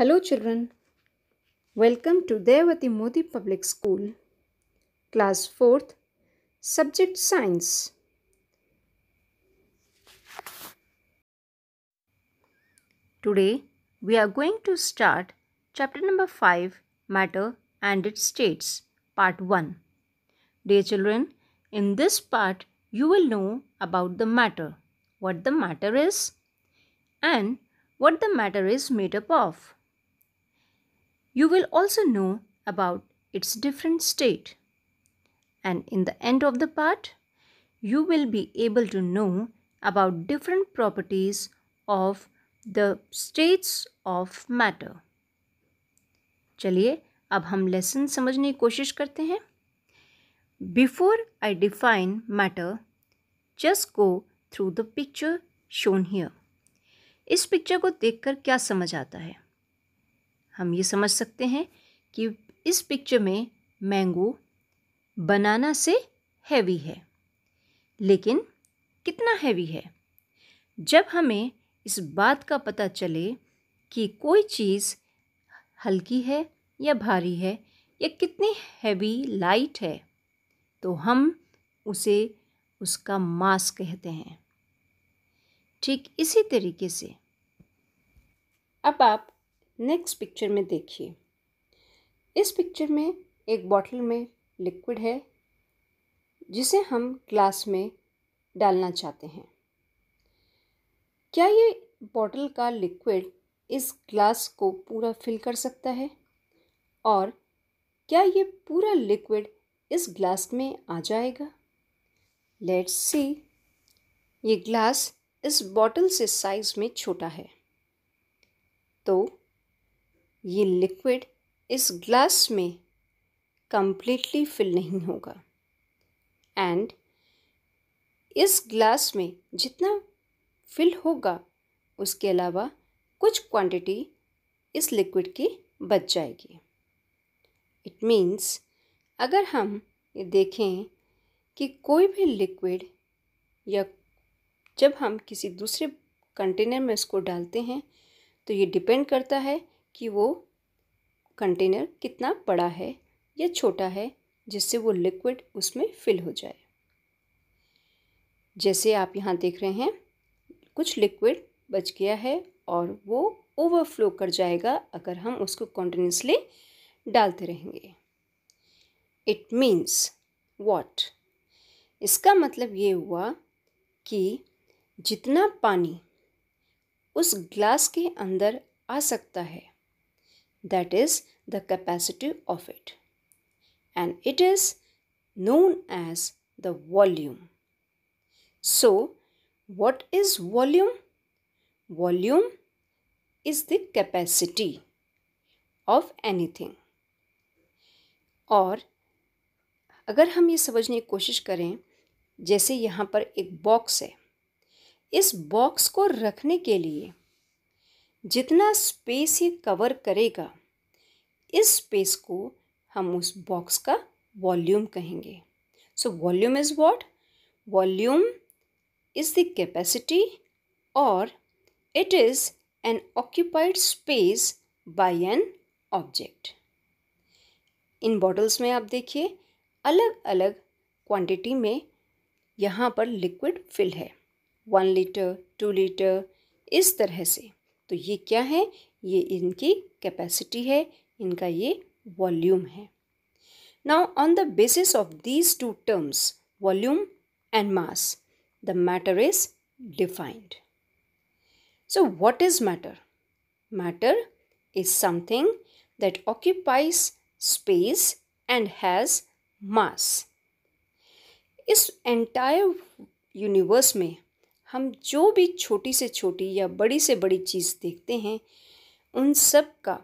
Hello children. Welcome to Devati Modi Public School. Class 4th. Subject Science. Today we are going to start chapter number 5 Matter and its states part 1. Dear children, in this part you will know about the matter, what the matter is and what the matter is made up of You will also know about its different state. And in the end of the part, you will be able to know about different properties of the states of matter. चलिए अब हम lesson समझने की कोशिश करते हैं before I define matter just go through the picture shown here इस picture को देखकर क्या समझ आता है हम ये समझ सकते हैं कि इस पिक्चर में मैंगो बनाना से हैवी है लेकिन कितना हैवी है जब हमें इस बात का पता चले कि कोई चीज़ हल्की है या भारी है या कितनी हैवी लाइट है तो हम उसे उसका मास कहते हैं ठीक इसी तरीके से अब आप नेक्स्ट पिक्चर में देखिए इस पिक्चर में एक बॉटल में लिक्विड है जिसे हम ग्लास में डालना चाहते हैं क्या ये बॉटल का लिक्विड इस ग्लास को पूरा फिल कर सकता है और क्या ये पूरा लिक्विड इस ग्लास में आ जाएगा लेट्स सी ये ग्लास इस बॉटल से साइज़ में छोटा है तो ये लिक्विड इस ग्लास में कम्प्लीटली फिल नहीं होगा एंड इस ग्लास में जितना फिल होगा उसके अलावा कुछ क्वांटिटी इस लिक्विड की बच जाएगी इट मीन्स अगर हम ये देखें कि कोई भी लिक्विड या जब हम किसी दूसरे कंटेनर में इसको डालते हैं तो ये डिपेंड करता है कि वो कंटेनर कितना बड़ा है या छोटा है जिससे वो लिक्विड उसमें फिल हो जाए जैसे आप यहाँ देख रहे हैं कुछ लिक्विड बच गया है और वो ओवरफ्लो कर जाएगा अगर हम उसको कॉन्टीन्यूसली डालते रहेंगे इट मीन्स वॉट इसका मतलब ये हुआ कि जितना पानी उस ग्लास के अंदर आ सकता है that is the capacity of it and it is known as the volume. So, what is volume? Volume is the capacity of anything. और अगर हम ये समझने की कोशिश करें जैसे यहाँ पर एक बॉक्स है इस बॉक्स को रखने के लिए जितना स्पेस ये कवर करेगा इस स्पेस को हम उस बॉक्स का वॉल्यूम कहेंगे so volume is what volume is the capacity और it is an occupied space by an object in bottles में आप देखिए अलग अलग क्वांटिटी में यहाँ पर लिक्विड फिल है वन लीटर टू लीटर इस तरह से तो ये क्या है ये इनकी कैपेसिटी है इनका ये वॉल्यूम है now on the basis of these two terms volume and mass the matter is defined so what is matter matter is something that occupies space and has mass इस एंटायर यूनिवर्स में हम जो भी छोटी से छोटी या बड़ी से बड़ी चीज़ देखते हैं उन सब का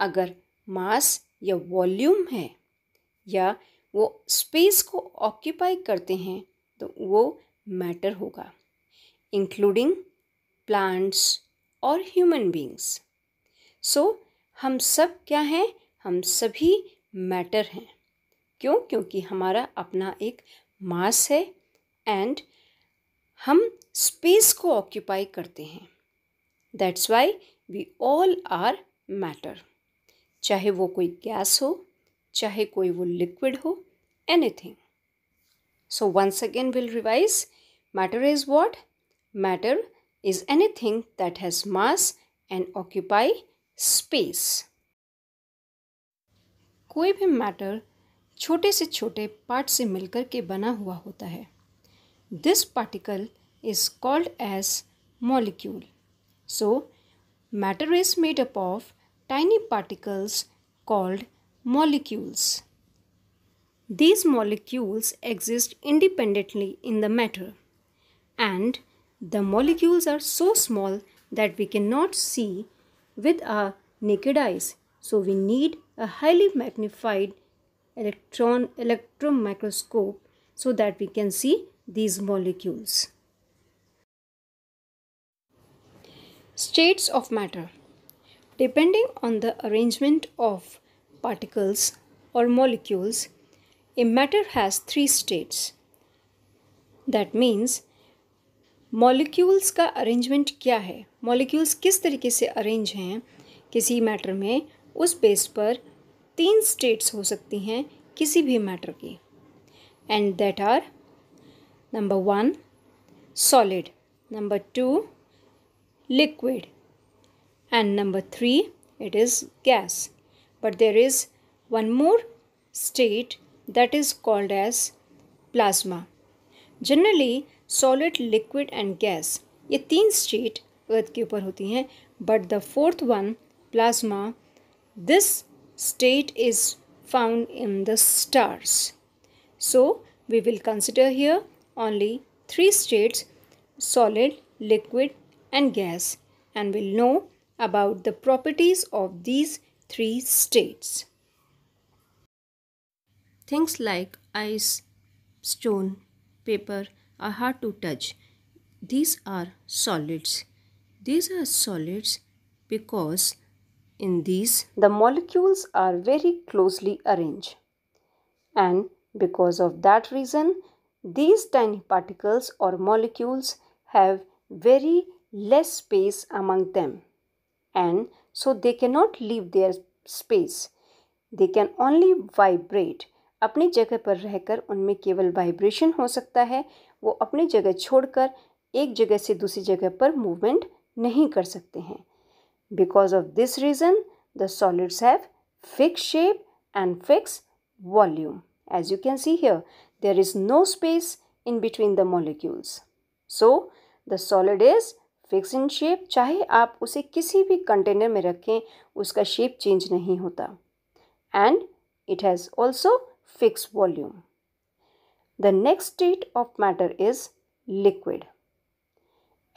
अगर मास या वॉल्यूम है या वो स्पेस को ऑक्यूपाई करते हैं तो वो मैटर होगा इंक्लूडिंग प्लांट्स और ह्यूमन बींग्स सो हम सब क्या हैं हम सभी मैटर हैं क्यों क्योंकि हमारा अपना एक मास है एंड हम स्पेस को ऑक्यूपाई करते हैं that's why we all are matter चाहे वो कोई गैस हो चाहे कोई वो लिक्विड हो anything so once again will revise matter is what matter anything that has mass and occupy space कोई भी मैटर छोटे से छोटे पार्ट से मिलकर के बना हुआ होता है This particle is called as molecule. So, matter is made up of tiny particles called molecules. These molecules exist independently in the matter and the molecules are so small that we cannot see with our naked eyes. So we need a highly magnified electron electron microscope so that we can see these molecules. States of matter Depending on the arrangement of particles or molecules, a matter has three states. That means molecules का arrangement क्या है molecules किस तरीके से arrange हैं किसी matter में उस बेस पर तीन स्टेट्स हो सकती हैं किसी भी मैटर की and that are Number 1 solid, number 2 liquid and number 3 it is gas. But there is one more state that is called as plasma. Generally solid, liquid and gas ये तीन स्टेट अर्थ के ऊपर होती हैं But the fourth one, plasma. This state is found in the stars. So we will consider here only three states solid, liquid, and gas, and will know about the properties of these three states. Things like ice, stone, paper are hard to touch. These are solids. These are solids because in these the molecules are very closely arranged and because of that reason These tiny particles or molecules have very less space among them and so they cannot leave their space. They can only vibrate. अपनी जगह पर रहकर उनमें केवल vibration हो सकता है वो अपनी जगह छोड़कर एक जगह से दूसरी जगह पर मूवमेंट नहीं कर सकते हैं because of this reason the solids have fix shape and fix volume as you can see here There is no space in between the molecules. So, the solid is fix in shape चाहे आप उसे किसी भी container में रखें उसका shape change नहीं होता and it has also fix volume the next state of matter is liquid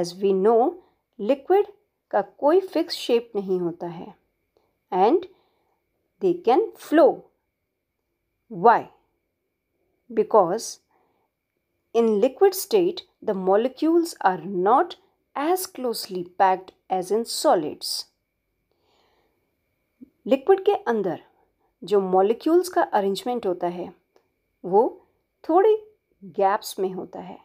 as we know liquid का कोई फिक्स शेप नहीं होता है and they can flow why because in liquid state the molecules are not as closely packed as in solids liquid के अंदर जो molecules का arrangement होता है वो थोड़े गैप्स में होता है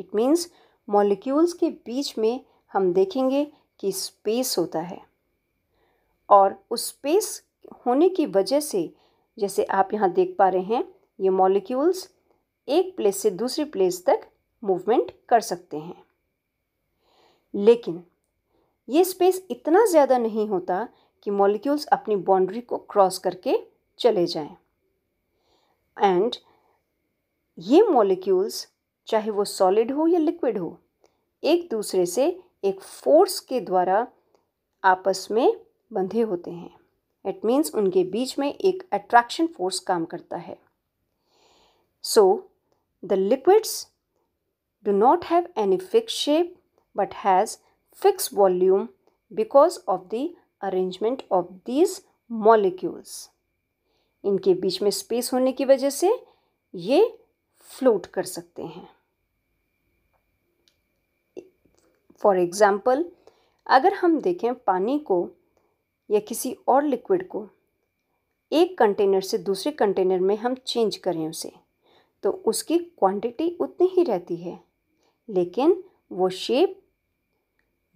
इट मीन्स मॉलिक्यूल्स के बीच में हम देखेंगे कि स्पेस होता है और उस स्पेस होने की वजह से जैसे आप यहाँ देख पा रहे हैं ये मॉलिक्यूल्स एक प्लेस से दूसरी प्लेस तक मूवमेंट कर सकते हैं लेकिन ये स्पेस इतना ज़्यादा नहीं होता कि मॉलिक्यूल्स अपनी बाउंड्री को क्रॉस करके चले जाएं एंड ये मॉलिक्यूल्स चाहे वो सॉलिड हो या लिक्विड हो एक दूसरे से एक फोर्स के द्वारा आपस में बंधे होते हैं इट मीन्स उनके बीच में एक अट्रैक्शन फोर्स काम करता है सो so, The liquids do not have any fixed shape but has fixed volume because of the arrangement of these molecules. इनके बीच में स्पेस होने की वजह से ये फ्लोट कर सकते हैं फॉर एग्ज़ाम्पल अगर हम देखें पानी को या किसी और लिक्विड को एक कंटेनर से दूसरे कंटेनर में हम चेंज करें उसे तो उसकी क्वांटिटी उतनी ही रहती है लेकिन वो शेप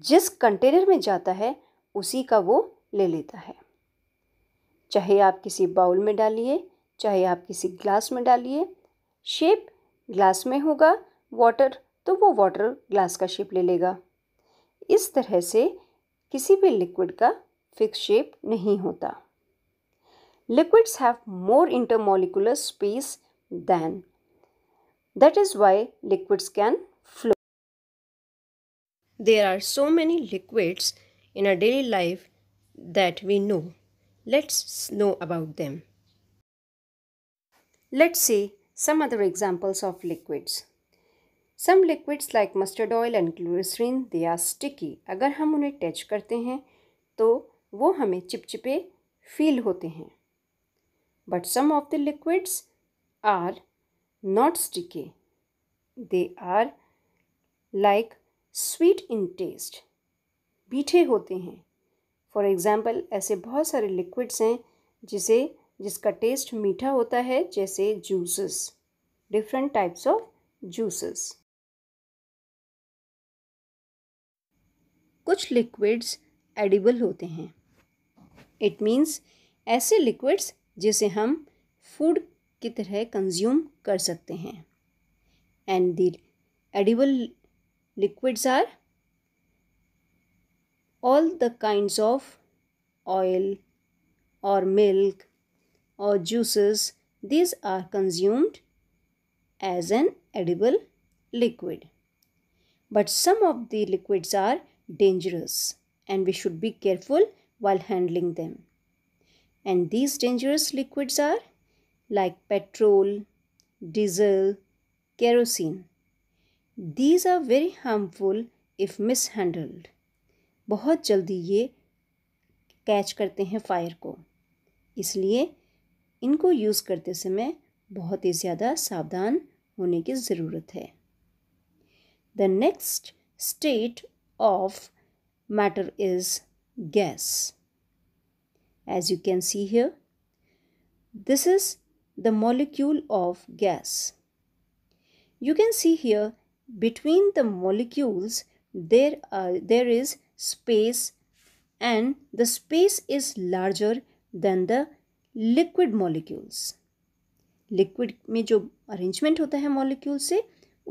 जिस कंटेनर में जाता है उसी का वो ले लेता है चाहे आप किसी बाउल में डालिए चाहे आप किसी ग्लास में डालिए शेप ग्लास में होगा वाटर तो वो वाटर ग्लास का शेप ले लेगा इस तरह से किसी भी लिक्विड का फिक्स शेप नहीं होता liquids have more intermolecular space than That is why liquids can flow. There are so many liquids in our daily life that we know. Let's know about them. Let's see some other examples of liquids. some liquids like mustard oil and glycerin they are sticky agar hum unhe touch karte hain to wo hame chipchipe feel hote hain but some of the liquids are not sticky. They are like sweet in taste. बीठे होते हैं for example ऐसे बहुत सारे liquids हैं जिसे जिसका test मीठा होता है जैसे juices different types of juices कुछ लिक्विड्स एडिबल होते हैं इट मीन्स ऐसे लिक्विड्स जिसे हम फूड की तरह कंज्यूम कर सकते हैं and the edible liquids are all the kind of oil और मिल्क और juices this are consumed as an edible liquid but some of the liquids are dangerous and we should be careful while handling them and these dangerous liquids are like petrol, diesel, kerosene. These are very harmful if mishandled. बहुत जल्दी ये catch करते हैं fire को इसलिए इनको use करते समय बहुत ही ज़्यादा सावधान होने की ज़रूरत है the next state of matter is gas. As you can see here, this is the molecule of gas. You can see here between the molecules there, are, there is space and the space is larger than the liquid molecules. Liquid में जो arrangement होता है molecule से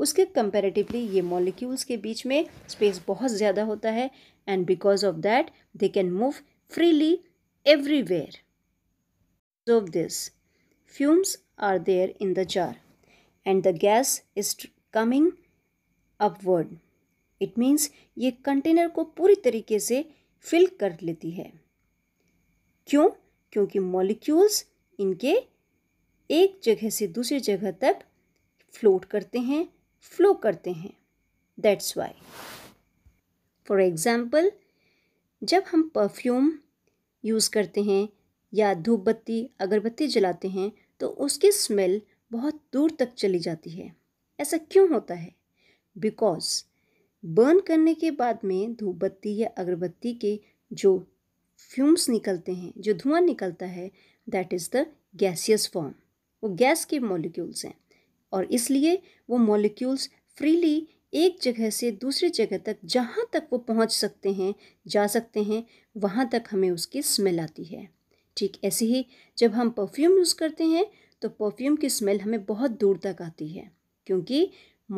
उसके comparatively ये molecules के बीच में स्पेस बहुत ज़्यादा होता है and because of that they can move freely everywhere of this fumes are there in the jar and the gas is coming upward. It means ये कंटेनर को पूरी तरीके से फिल कर लेती है क्यों क्योंकि मॉलिक्यूल्स इनके एक जगह से दूसरी जगह तक फ्लोट करते हैं फ्लो करते हैं दैट्स वाई फॉर एग्ज़ाम्पल जब हम परफ्यूम यूज़ करते हैं या धूप बत्ती अगरबत्ती जलाते हैं तो उसकी स्मेल बहुत दूर तक चली जाती है ऐसा क्यों होता है बिकॉज बर्न करने के बाद में धूप बत्ती या अगरबत्ती के जो फ्यूम्स निकलते हैं जो धुआं निकलता है that is the gaseous form वो गैस के मॉलिक्यूल्स हैं और इसलिए वो मॉलिक्यूल्स फ्रीली एक जगह से दूसरी जगह तक जहाँ तक वो पहुँच सकते हैं जा सकते हैं वहाँ तक हमें उसकी स्मेल आती है ठीक ऐसे ही जब हम परफ्यूम यूज़ करते हैं तो परफ्यूम की स्मेल हमें बहुत दूर तक आती है क्योंकि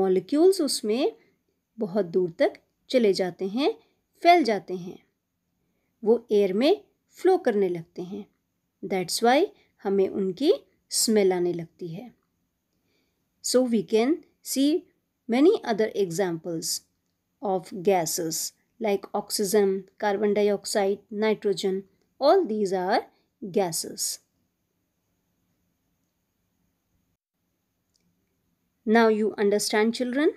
मॉलिक्यूल्स उसमें बहुत दूर तक चले जाते हैं फैल जाते हैं वो एयर में फ्लो करने लगते हैं दैट्स वाई हमें उनकी स्मेल आने लगती है so we can see many other examples of gases like oxygen carbon dioxide nitrogen all these are gases. Now you understand children?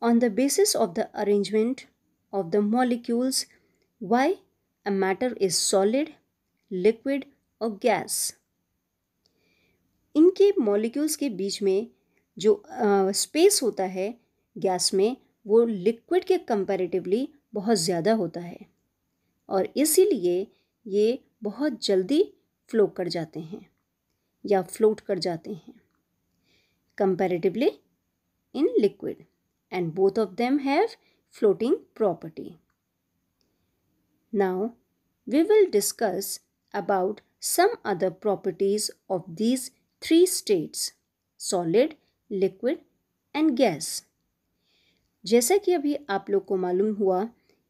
On the basis of the arrangement of the molecules, why a matter is solid, liquid or gas. इनके molecules के बीच में जो space uh, होता है gas में वो liquid के कंपैरेटिवली बहुत ज़्यादा होता है और इसीलिए ये बहुत जल्दी फ्लो कर जाते हैं या फ्लोट कर जाते हैं comparatively in liquid and both of them have floating property now we will discuss about some other properties of these three states solid liquid and gas जैसा कि अभी आप लोग को मालूम हुआ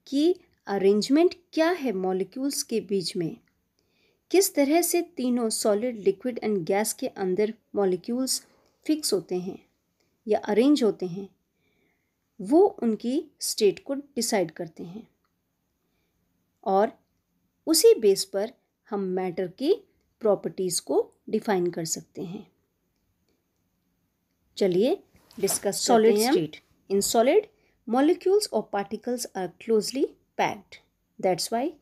कि अरेंजमेंट क्या है मॉलिक्यूल्स के बीच में किस तरह से तीनों सॉलिड लिक्विड एंड गैस के अंदर मॉलिक्यूल्स फिक्स होते हैं या अरेंज होते हैं वो उनकी स्टेट को डिसाइड करते हैं और उसी बेस पर हम मैटर की प्रॉपर्टीज़ को डिफाइन कर सकते हैं चलिए discuss solid state in solid molecules और particles are closely packed that's why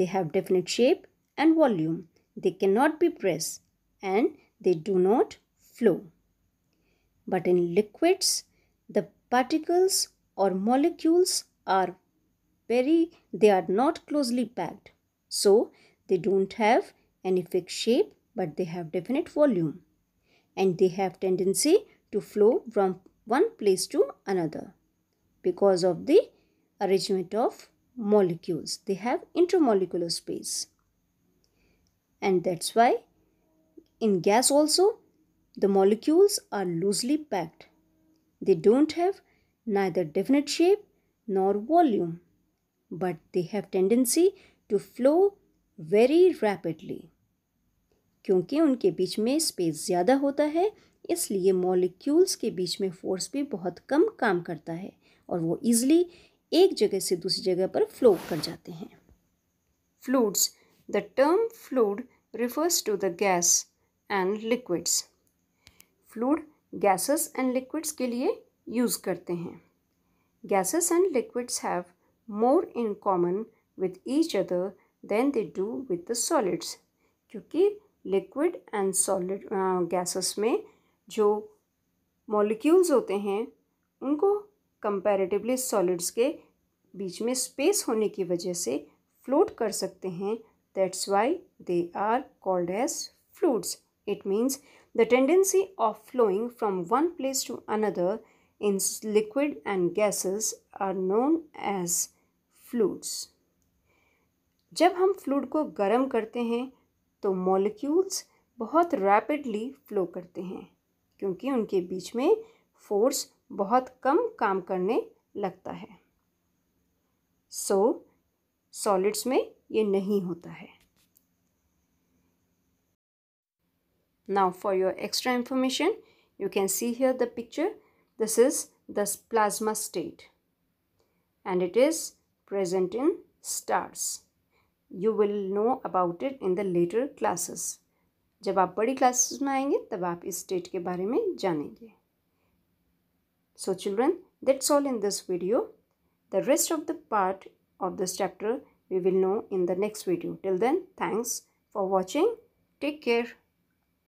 they have definite shape and volume. They cannot be pressed and they do not flow. But in liquids, the particles or molecules are very, they are not closely packed. So, they don't have any fixed shape but they have definite volume. And they have tendency to flow from one place to another because of the arrangement of molecules. They have intermolecular space. and that's why in gas also the molecules are loosely packed. They don't have neither definite shape nor volume, but they have tendency to flow very rapidly. क्योंकि उनके बीच में space ज़्यादा होता है इसलिए molecules के बीच में फोर्स भी बहुत कम काम करता है और वो ईज़िली एक जगह से दूसरी जगह पर फ्लो कर जाते हैं fluids The term fluid refers to the gas and liquids. Fluid gases and liquids ke liye use karte hain Gases and liquids have more in common with each other than they do with the solids. kyunki liquid and solid uh, gases mein jo molecules hote hain unko comparatively solids के बीच में space होने की वजह से float कर सकते हैं That's why they are called as fluids. It means the tendency of flowing from one place to another in liquid and gases are known as fluids जब हम फ्लूड को गर्म करते हैं तो मॉलिक्यूल्स बहुत रैपिडली फ्लो करते हैं क्योंकि उनके बीच में फोर्स बहुत कम काम करने लगता है सो so, सॉलिड्स में ये नहीं होता है now for your extra information you can see here the picture this is the plasma state and it is present in stars you will know about it in the later classes जब आप बड़ी classes में आएंगे तब आप इस state के बारे में जानेंगे so children that's all in this video the rest of the part of this chapter we will know in the next video. Till then, thanks for watching. Take care.